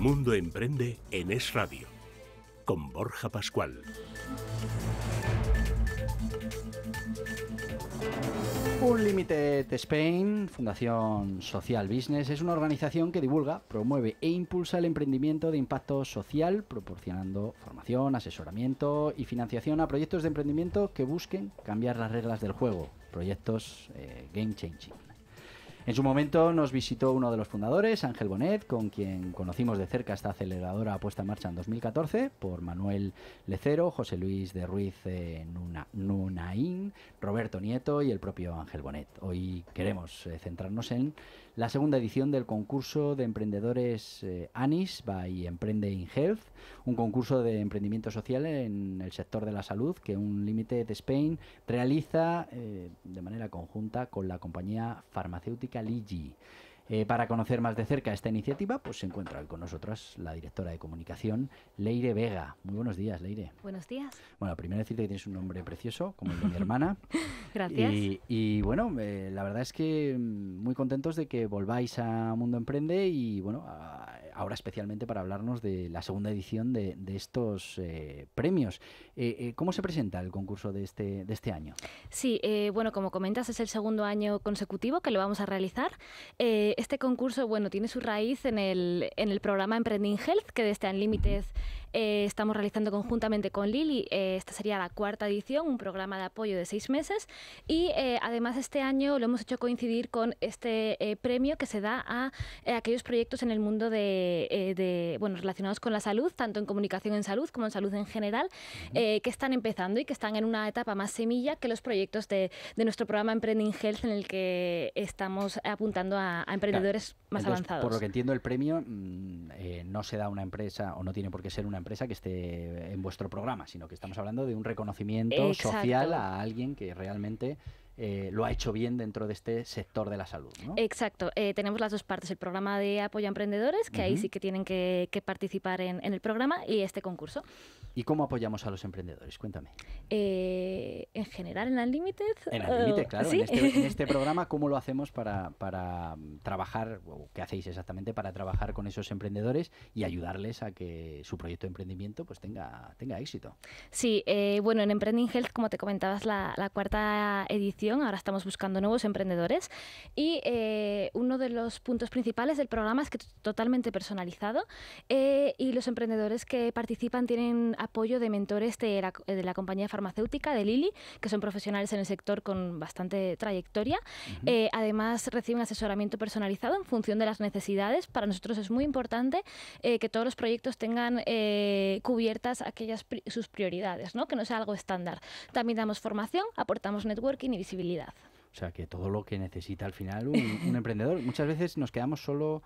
Mundo Emprende en Es Radio, con Borja Pascual. Unlimited Spain, Fundación Social Business, es una organización que divulga, promueve e impulsa el emprendimiento de impacto social, proporcionando formación, asesoramiento y financiación a proyectos de emprendimiento que busquen cambiar las reglas del juego, proyectos eh, game changing. En su momento nos visitó uno de los fundadores, Ángel Bonet, con quien conocimos de cerca esta aceleradora puesta en marcha en 2014 por Manuel Lecero, José Luis de Ruiz eh, Nunaín, Roberto Nieto y el propio Ángel Bonet. Hoy queremos eh, centrarnos en la segunda edición del concurso de emprendedores eh, ANIS by Emprende in Health, un concurso de emprendimiento social en el sector de la salud que un Limited Spain realiza de manera conjunta con la compañía farmacéutica eh, para conocer más de cerca esta iniciativa, pues se encuentra hoy con nosotras la directora de comunicación, Leire Vega. Muy buenos días, Leire. Buenos días. Bueno, primero decirte que tienes un nombre precioso, como el de mi hermana. Gracias. Y, bueno, eh, la verdad es que mm, muy contentos de que volváis a Mundo Emprende y bueno, a, ahora especialmente para hablarnos de la segunda edición de, estos eh, premios. Eh, eh, ¿Cómo se presenta el concurso de este, de este año? Sí, bueno, como comentas, es el segundo año consecutivo que lo vamos a realizar. este concurso, bueno, tiene su raíz en el, en el programa Emprending Health, que desde este en límites. Eh, estamos realizando conjuntamente con Lili, eh, esta sería la cuarta edición, un programa de apoyo de seis meses y eh, además este año lo hemos hecho coincidir con este premio que se da a aquellos proyectos en el mundo de, bueno, relacionados con la salud, tanto en comunicación en salud como en salud en general, que están empezando y que están en una etapa más semilla que los proyectos de, de nuestro programa Emprending Health en el que estamos apuntando a, emprendedores más avanzados. Por lo que entiendo, el premio mm, no se da a una empresa o no tiene por qué ser una empresa que esté en vuestro programa, sino que estamos hablando de un reconocimiento social a alguien que realmente eh, lo ha hecho bien dentro de este sector de la salud. Exacto. Eh, tenemos las dos partes, el programa de apoyo a emprendedores, que ahí sí que tienen que, participar en, en el programa, y este concurso. ¿Y cómo apoyamos a los emprendedores? Cuéntame. Eh, en general, en Unlimited. En eh, Unlimited, claro. En, este, este programa, ¿cómo lo hacemos para, mm, trabajar, o qué hacéis exactamente para trabajar con esos emprendedores y ayudarles a que su proyecto de emprendimiento pues tenga, tenga éxito? Sí, eh, bueno, en Emprending Health, como te comentabas, la, cuarta edición, ahora estamos buscando nuevos emprendedores y uno de los puntos principales del programa es que es totalmente personalizado y los emprendedores que participan tienen apoyo de mentores de la, compañía farmacéutica de Lili, que son profesionales en el sector con bastante trayectoria. eh, además, reciben asesoramiento personalizado en función de las necesidades. Para nosotros es muy importante eh, que todos los proyectos tengan eh, cubiertas aquellas sus prioridades, ¿no? que no sea algo estándar. También damos formación, aportamos networking y visibilidad. O sea, que todo lo que necesita al final un, un emprendedor. Muchas veces nos quedamos solo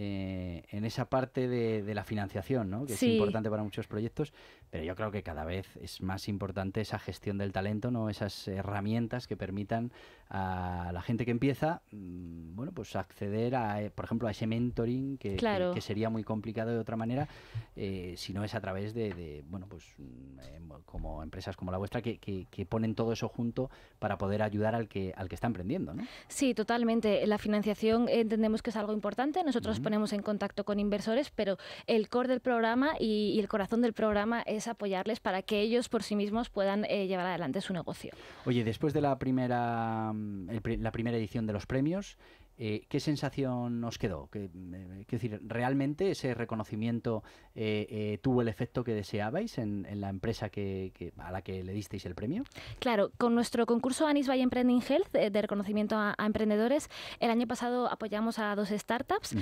eh, en esa parte de, la financiación, ¿no? que es importante para muchos proyectos, pero yo creo que cada vez es más importante esa gestión del talento, ¿no? esas herramientas que permitan a la gente que empieza mm, bueno, pues acceder, a, eh, por ejemplo, a ese mentoring que, sería muy complicado de otra manera eh, si no es a través de, bueno, pues mm, como empresas como la vuestra que, ponen todo eso junto para poder ayudar al que, al que está emprendiendo. ¿no? Sí, totalmente. La financiación entendemos que es algo importante. Nosotros ponemos en contacto con inversores, pero el core del programa y, el corazón del programa es apoyarles para que ellos por sí mismos puedan eh, llevar adelante su negocio. Oye, después de la primera, mm, la primera edición de los premios, eh, ¿Qué sensación os quedó? Que, eh, decir, ¿realmente ese reconocimiento eh, tuvo el efecto que deseabais en, la empresa que, a la que le disteis el premio? Claro, con nuestro concurso Anis by Emprending Health de reconocimiento a, emprendedores, el año pasado apoyamos a dos startups.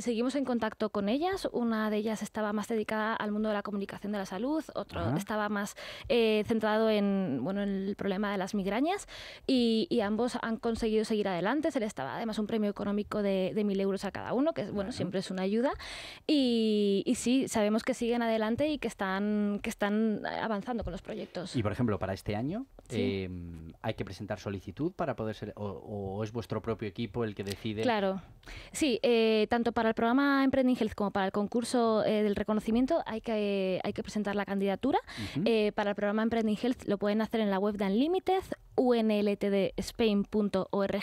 seguimos en contacto con ellas. Una de ellas estaba más dedicada al mundo de la comunicación de la salud, otro estaba más centrado en, bueno, el problema de las migrañas y, y ambos han conseguido seguir adelante. Se les estaba además un premio económico de, mil 1.000 euros a cada uno, que es bueno. siempre es una ayuda. Y, sí, sabemos que siguen adelante y que están, que están avanzando con los proyectos. Y por ejemplo, para este año, em, ¿hay que presentar solicitud para poder ser, o, es vuestro propio equipo el que decide? Claro, sí, eh, tanto para el programa Emprending Health como para el concurso eh, del reconocimiento hay que, hay que presentar la candidatura. Eh, para el programa Emprending Health lo pueden hacer en la web de Unlimited unltdspain.org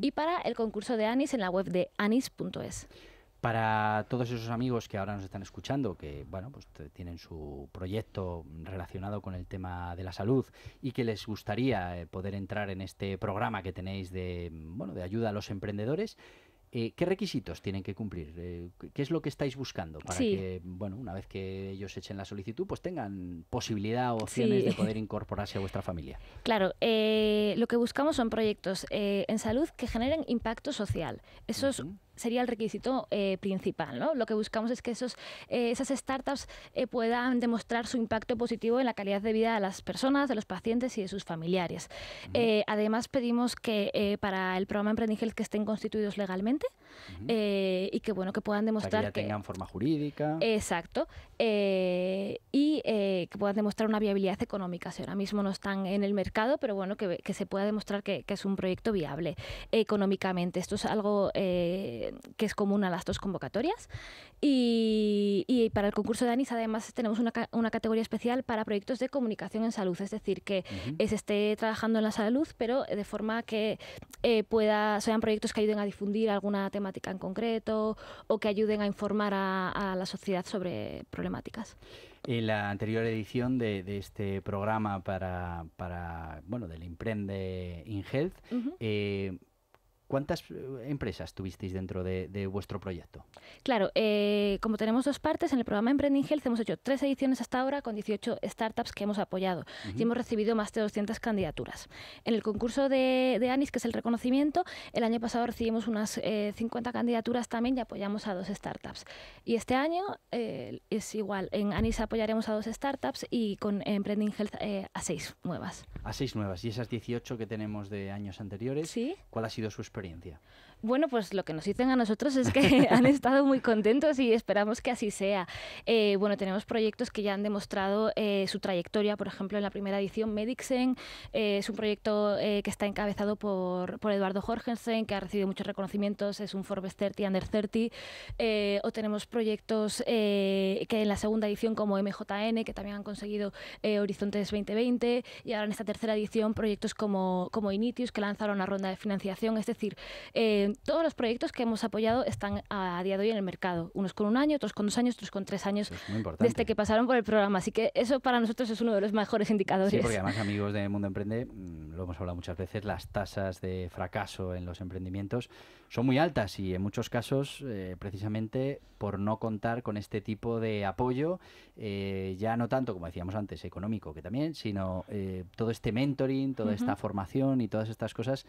y para el concurso de Anis en la web de anis.es para todos esos amigos que ahora nos están escuchando, que bueno, pues tienen su proyecto relacionado con el tema de la salud y que les gustaría eh, poder entrar en este programa que tenéis de bueno, de ayuda a los emprendedores, eh, ¿Qué requisitos tienen que cumplir? Eh, ¿Qué es lo que estáis buscando para que, bueno, una vez que ellos echen la solicitud, pues tengan posibilidad o opciones de poder incorporarse a vuestra familia? Claro, eh, lo que buscamos son proyectos en salud que generen impacto social. Eso es sería el requisito eh, principal. ¿no? Lo que buscamos es que esos, eh, esas startups eh, puedan demostrar su impacto positivo en la calidad de vida de las personas, de los pacientes y de sus familiares. además, pedimos que para el programa Emprendingel que estén constituidos legalmente y que bueno que puedan demostrar que, ya tengan forma jurídica. Exacto. y que puedan demostrar una viabilidad económica. Si ahora mismo no están en el mercado, pero bueno, que, se pueda demostrar que es un proyecto viable económicamente. Esto es algo eh, que es común a las dos convocatorias. Y, para el concurso de ANIS, además, tenemos una, categoría especial para proyectos de comunicación en salud, es decir, que se esté trabajando en la salud, pero de forma que eh, pueda, sean proyectos que ayuden a difundir alguna temática en concreto o que ayuden a informar a, la sociedad sobre problemáticas. En la anterior edición de, este programa para, bueno, del Imprende InHealth, Health ¿Cuántas eh, empresas tuvisteis dentro de, vuestro proyecto? Claro, eh, como tenemos dos partes, en el programa Emprending Health hemos hecho tres ediciones hasta ahora con 18 startups que hemos apoyado y hemos recibido más de 200 candidaturas. En el concurso de, ANIS, que es el reconocimiento, el año pasado recibimos unas 50 eh, candidaturas también y apoyamos a dos startups. Y este año es igual, en ANIS apoyaremos a dos startups y con Emprending Health a seis nuevas. A seis nuevas. ¿Y esas 18 que tenemos de años anteriores? Sí. ¿Cuál ha sido su experiencia? Bueno, pues lo que nos dicen a nosotros es que han estado muy contentos y esperamos que así sea. Eh, bueno, tenemos proyectos que ya han demostrado eh, su trayectoria, por ejemplo, en la primera edición Medixen, eh, es un proyecto que está encabezado por, por, Eduardo Jorgensen, que ha recibido muchos reconocimientos, es un Forbes 30, Under 30, o tenemos proyectos que en la segunda edición como MJN, que también han conseguido Horizontes 2020, y ahora en esta tercera edición proyectos como, como Initius, que lanzaron una ronda de financiación, es decir, eh, todos los proyectos que hemos apoyado están a, día de hoy en el mercado, unos con un año, otros con dos años, otros con tres años, desde que pasaron por el programa. Así que eso para nosotros es uno de los mejores indicadores. Sí, porque además, amigos de Mundo Emprende, mm, lo hemos hablado muchas veces, las tasas de fracaso en los emprendimientos son muy altas y en muchos casos, eh, precisamente por no contar con este tipo de apoyo, eh, ya no tanto, como decíamos antes, económico, que también, sino todo este mentoring, toda esta formación y todas estas cosas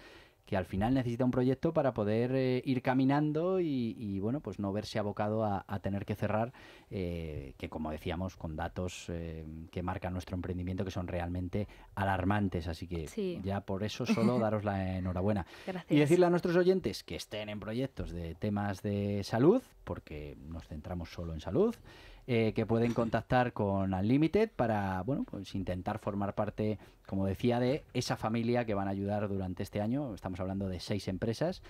que al final necesita un proyecto para poder eh, ir caminando y, bueno, pues no verse abocado a, tener que cerrar, eh, que como decíamos, con datos eh, que marcan nuestro emprendimiento que son realmente alarmantes. Así que ya por eso solo daros la enhorabuena. Y decirle a nuestros oyentes que estén en proyectos de temas de salud, porque nos centramos solo en salud. Eh, que pueden contactar con Unlimited para, bueno, pues intentar formar parte, como decía, de esa familia que van a ayudar durante este año. Estamos hablando de seis empresas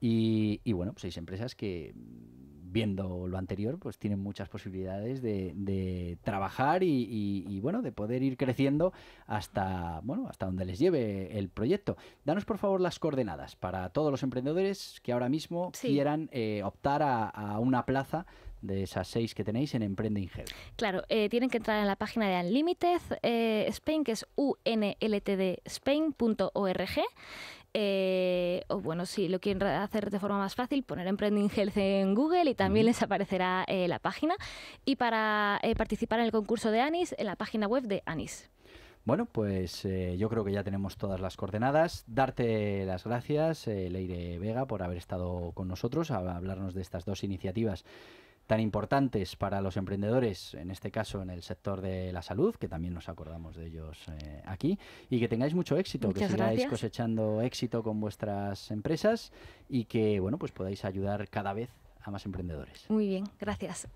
y, y bueno, seis empresas que viendo lo anterior, pues tienen muchas posibilidades de, trabajar y, bueno, de poder ir creciendo hasta bueno, hasta donde les lleve el proyecto. Danos por favor las coordenadas para todos los emprendedores que ahora mismo quieran eh, optar a, una plaza de esas seis que tenéis en Emprende Health Claro, eh, tienen que entrar en la página de Unlimited eh, Spain, que es unltdspain.org. Eh, o bueno, si lo quieren hacer de forma más fácil, poner Emprending Health en Google y también les aparecerá la página. Y para participar en el concurso de ANIS, en la página web de ANIS. Bueno, pues yo creo que ya tenemos todas las coordenadas. Darte las gracias, Leire Vega, por haber estado con nosotros a hablarnos de estas dos iniciativas tan importantes para los emprendedores, en este caso en el sector de la salud, que también nos acordamos de ellos eh, aquí, y que tengáis mucho éxito, que sigáis cosechando éxito con vuestras empresas y que bueno pues podáis ayudar cada vez a más emprendedores. Muy bien, gracias.